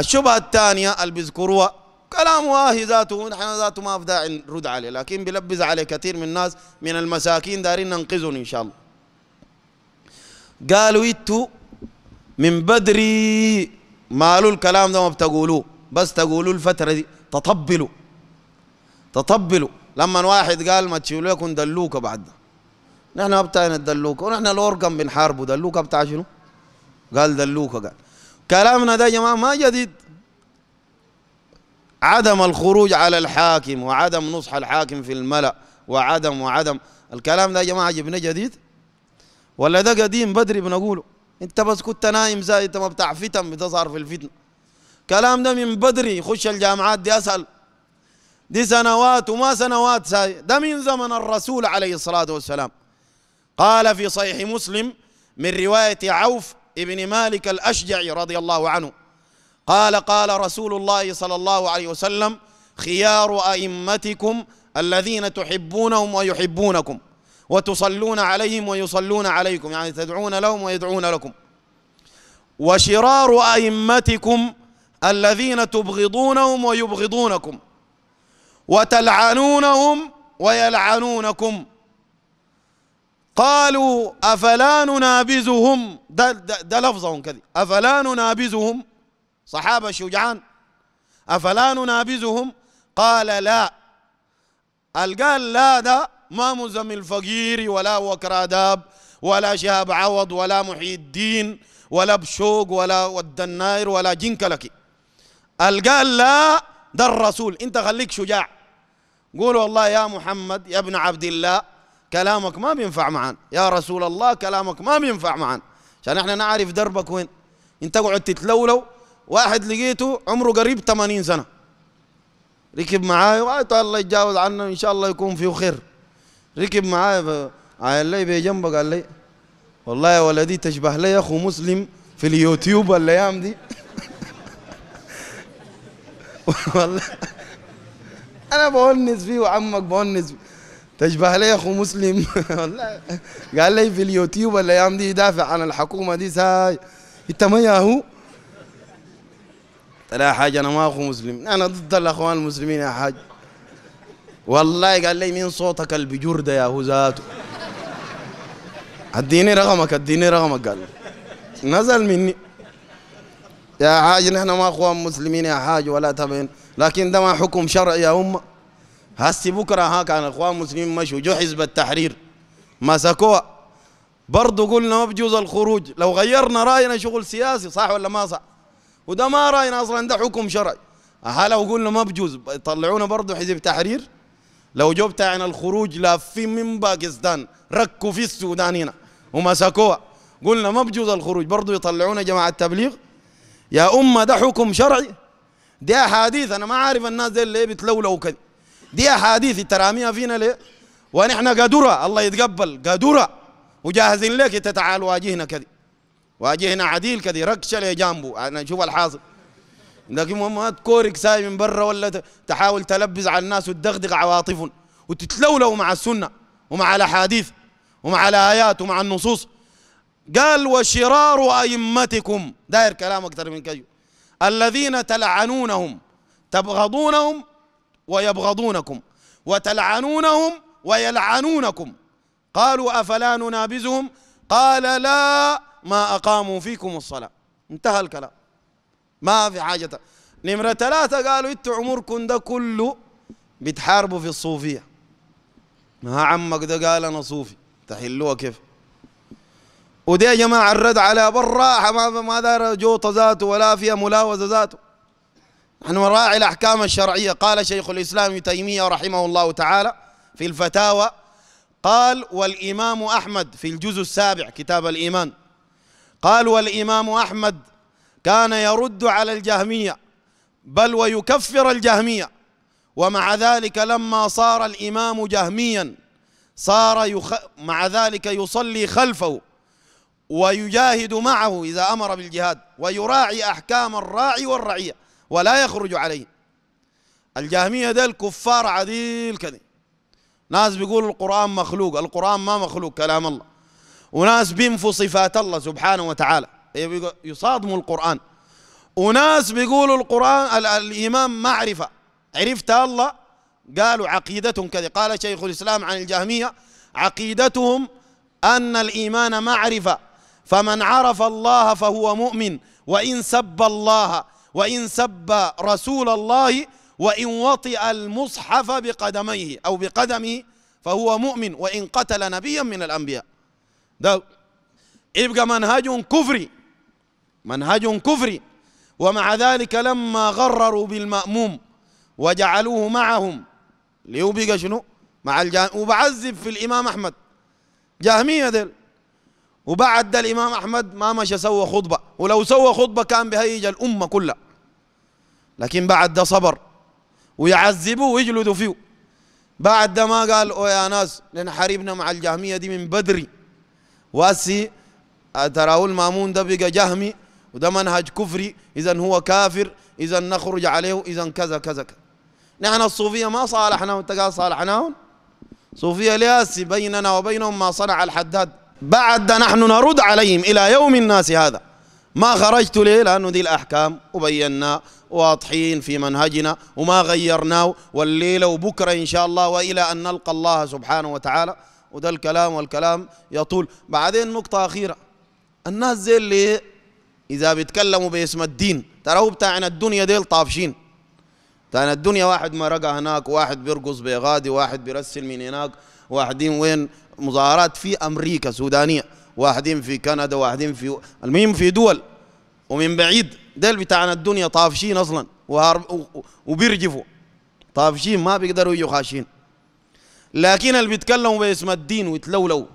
الشبهة الثانية اللي بيذكروها كلام واهي ذاته نحن ذاته ما في داعي نرد عليه لكن بيلبس عليه كثير من الناس من المساكين دارين ننقذهم إن شاء الله قالوا إتو من بدري مالوا الكلام ده ما بتقولوه بس تقولوا الفترة دي تطبلوا تطبلوا لما واحد قال ما تشيلوا لكم دلوكة بعد نحن بتاعنا الدلوكة ونحن الأورقم بنحاربوا دلوكة بتاع شنو قال دلوكة قال كلامنا ده يا جماعة ما جديد عدم الخروج على الحاكم وعدم نصح الحاكم في الملأ وعدم وعدم الكلام ده يا جماعة جبناه جديد ولا ده قديم بدري بنقوله انت بس كنت نايم زي انت ما بتاع فتن بتظهر في الفتنة كلام ده من بدري يخش الجامعات دي أسأل دي سنوات وما سنوات ساي ده من زمن الرسول عليه الصلاة والسلام قال في صحيح مسلم من رواية عوف ابن مالك الأشجعي رضي الله عنه قال قال رسول الله صلى الله عليه وسلم خيار أئمتكم الذين تحبونهم ويحبونكم وتصلون عليهم ويصلون عليكم يعني تدعون لهم ويدعون لكم وشرار أئمتكم الذين تبغضونهم ويبغضونكم وتلعنونهم ويلعنونكم قالوا أفلا ننابزهم ده, ده, ده لفظهم كذي أفلا ننابزهم صحابة شجعان أفلا ننابزهم قال لا قال لا ده ما مزم الفقير ولا وكراداب ولا شهاب عوض ولا محي الدين ولا بشوق ولا والدناير ولا جنكلكي قال لا ده الرسول انت خليك شجاع قول والله يا محمد يا ابن عبد الله كلامك ما بينفع معنا يا رسول الله كلامك ما بينفع معنا عشان احنا نعرف دربك وين انت قعدت تتلولو واحد لقيته عمره قريب 80 سنه ركب معاي الله يتجاوز عنا ان شاء الله يكون فيه خير ركب معاي قال لي بجنبه قال لي والله يا ولدي تشبه لي اخو مسلم في اليوتيوب الايام دي والله انا بونس فيه وعمك بونس فيه تشبه لي اخو مسلم والله قال لي في اليوتيوب الايام دي يدافع عن الحكومه دي ساي انت ما ياهو لا حاجه انا ما اخو مسلم انا ضد الاخوان المسلمين يا حاج والله قال لي مين صوتك البجور ده ياهو ذاته اديني رقمك اديني رقمك قال نزل مني يا حاج نحن ما اخوان مسلمين يا حاج ولا تبين لكن ده ما حكم شرعي يا امه هسي بكره ها كان اخوان مسلمين مشوا جو حزب التحرير مسكوها برضه قلنا ما بجوز الخروج لو غيرنا راينا شغل سياسي صح ولا ما صح وده ما راينا اصلا ده حكم شرعي هلا لو قلنا ما بجوز طلعونا برضه حزب تحرير لو جو بتاعنا الخروج لافين من باكستان ركوا في السودان هنا ومسكوها قلنا ما بجوز الخروج برضه يطلعونا جماعه التبليغ يا امه ده حكم شرعي دي احاديث انا ما عارف الناس دي اللي بتلولو كده دي احاديث تراميها فينا ليه ونحن قدرة الله يتقبل قدرة وجاهزين لك انت تعال واجهنا كذي واجهنا عديل كذي ركشة لي جنبه انا اشوف الحاصل لكن ما تكورك ساي من برا ولا تحاول تلبس على الناس وتدغدغ عواطفهم وتتلولوا مع السنة ومع الأحاديث ومع الآيات ومع النصوص قال وشرار أئمتكم داير كلام أكثر من كذا الذين تلعنونهم تبغضونهم ويبغضونكم وتلعنونهم ويلعنونكم قالوا أفلا ننابزهم قال لا ما أقاموا فيكم الصلاة انتهى الكلام ما في حاجة نمرة ثلاثة قالوا انتوا عمركم ده كله بتحاربوا في الصوفية ما عمك ده قال أنا صوفي تحلوها كيف ودي يا جماعة الرد على برا ما ما دار جوطة ذاته ولا فيها ملاوزة ذاته نراعي الأحكام الشرعية قال شيخ الإسلام ابن تيمية رحمه الله تعالى في الفتاوى قال والإمام أحمد في الجزء السابع كتاب الإيمان قال والإمام أحمد كان يرد على الجهمية بل ويكفر الجهمية ومع ذلك لما صار الإمام جهميا صار يخ... مع ذلك يصلي خلفه ويجاهد معه إذا أمر بالجهاد ويراعي أحكام الراعي والرعية ولا يخرج عليه الجهمية ده الكفار عديل كذي ناس بيقولوا القرآن مخلوق القرآن ما مخلوق كلام الله وناس بينفوا صفات الله سبحانه وتعالى إيه يصادموا القرآن وناس بيقولوا القرآن الإمام معرفة عرفت الله قالوا عقيدتهم كذا قال شيخ الإسلام عن الجهمية عقيدتهم أن الإيمان معرفة فمن عرف الله فهو مؤمن وإن سب الله وإن سب رسول الله وإن وطئ المصحف بقدميه أو بقدمه فهو مؤمن وإن قتل نبيا من الأنبياء ده يبقى منهج كفري منهج كفري ومع ذلك لما غرروا بالمأموم وجعلوه معهم ليبقى شنو مع الجان وبعذب في الإمام أحمد جهمية ديل وبعد ده الإمام أحمد ما مشى سوى خطبة ولو سوى خطبة كان بهيج الأمة كلها لكن بعد ده صبر ويعذبوا ويجلدوا فيه بعد ده ما قال او يا ناس لان حاربنا مع الجهميه دي من بدري واسي تراه المامون ده بقى جهمي وده منهج كفري اذا هو كافر اذا نخرج عليه اذا كذا كذا كذا نحن الصوفيه ما صالحناهم انت قال صالحناهم صوفيه لياسي بيننا وبينهم ما صنع الحداد بعد نحن نرد عليهم الى يوم الناس هذا ما خرجت ليه لانه دي الاحكام وبينا واضحين في منهجنا وما غيرناه والليلة وبكرة إن شاء الله وإلى أن نلقى الله سبحانه وتعالى وده الكلام والكلام يطول بعدين نقطة أخيرة الناس زي اللي إذا بيتكلموا باسم الدين هو بتاعنا الدنيا ديل طافشين بتاعنا الدنيا واحد مرقة هناك واحد بيرقص بيغادي واحد بيرسل من هناك واحدين وين مظاهرات في أمريكا سودانية واحدين في كندا واحدين في المهم في دول ومن بعيد ديل بتاعنا الدنيا طافشين اصلا وبيرجفوا طافشين ما بيقدروا يجوا خاشين لكن اللي بيتكلموا باسم الدين ويتلولوا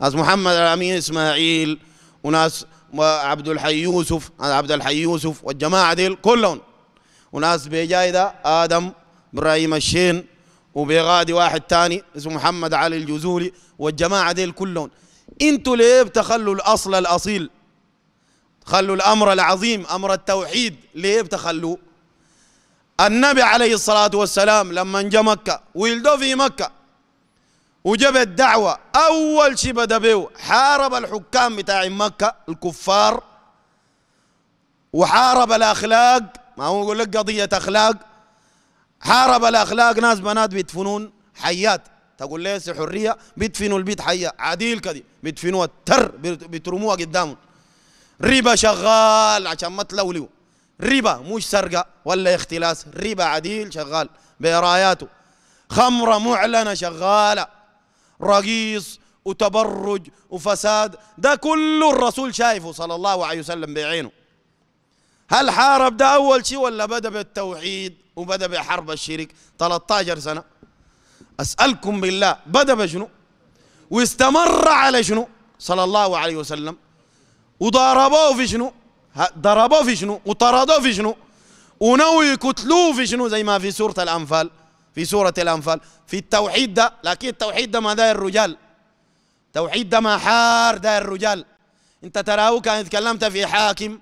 ناس محمد الامين اسماعيل وناس عبد الحي يوسف عبد الحي يوسف والجماعه ديل كلهم وناس ده ادم ابراهيم الشين وبيغادي واحد تاني اسمه محمد علي الجزولي والجماعه ديل كلهم انتوا ليه بتخلوا الاصل الاصيل خلوا الأمر العظيم أمر التوحيد ليه بتخلوه النبي عليه الصلاة والسلام لما جاء مكة ولده في مكة وجاب الدعوة أول شيء بدأ به حارب الحكام بتاع مكة الكفار وحارب الأخلاق ما هو يقول لك قضية أخلاق حارب الأخلاق ناس بنات بيدفنون حيات تقول ليس حرية بيدفنوا البيت حية عديل كده بيدفنوها التر بيترموها قدامهم ربا شغال عشان ما تلولوا ربا مش سرقة ولا اختلاس ربا عديل شغال براياته خمرة معلنة شغالة رقيص وتبرج وفساد ده كله الرسول شايفه صلى الله عليه وسلم بعينه هل حارب ده أول شيء ولا بدأ بالتوحيد وبدأ بحرب الشرك 13 سنة أسألكم بالله بدأ بشنو واستمر على شنو صلى الله عليه وسلم وضربوه في شنو ضربوه في شنو وطردوه في شنو ونوي يقتلوه في شنو زي ما في سورة الأنفال في سورة الأنفال في التوحيد ده لكن التوحيد ده ما داير الرجال توحيد ده ما حار داير الرجال انت تراه كان تكلمت في حاكم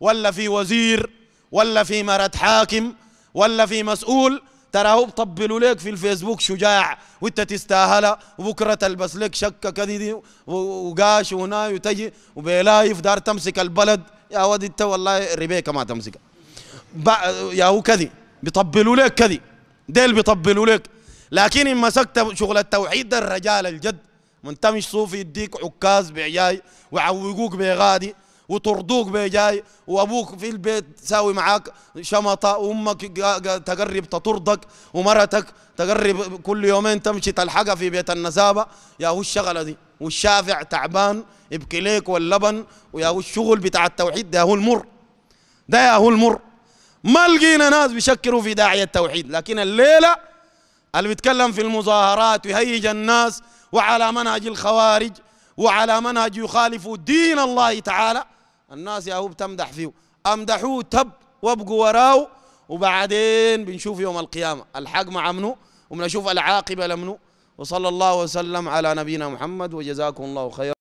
ولا في وزير ولا في مرد حاكم ولا في مسؤول ترى هو بطبلوا لك في الفيسبوك شجاع وانت تستاهلها وبكره تلبس لك شكه كذي دي وقاش وهنا وتجي وبلايف دار تمسك البلد يا ود انت والله ربيكه ما تمسكها يا هو كذي بيطبلوا لك كذي ديل بيطبلوا لك لكن ان مسكت شغل التوحيد ده الرجال الجد مش صوفي يديك عكاز بعياي وعوقوك بغادي وطردوك بجاي وابوك في البيت ساوي معاك شمطه وامك تقرب تطردك ومرتك تقرب كل يومين تمشي تلحقها في بيت النزابه يا هو الشغله دي والشافع تعبان يبكي ليك واللبن ويا هو الشغل بتاع التوحيد ده هو المر ده يا هو المر ما لقينا ناس بيشكروا في داعي التوحيد لكن الليله اللي بيتكلم في المظاهرات ويهيج الناس وعلى منهج الخوارج وعلى منهج يخالف دين الله تعالى الناس ياهو بتمدح فيه امدحوه تب وابقوا وراه وبعدين بنشوف يوم القيامه الحق مع منه وبنشوف العاقبه لمنه وصلى الله وسلم على نبينا محمد وجزاكم الله خيرا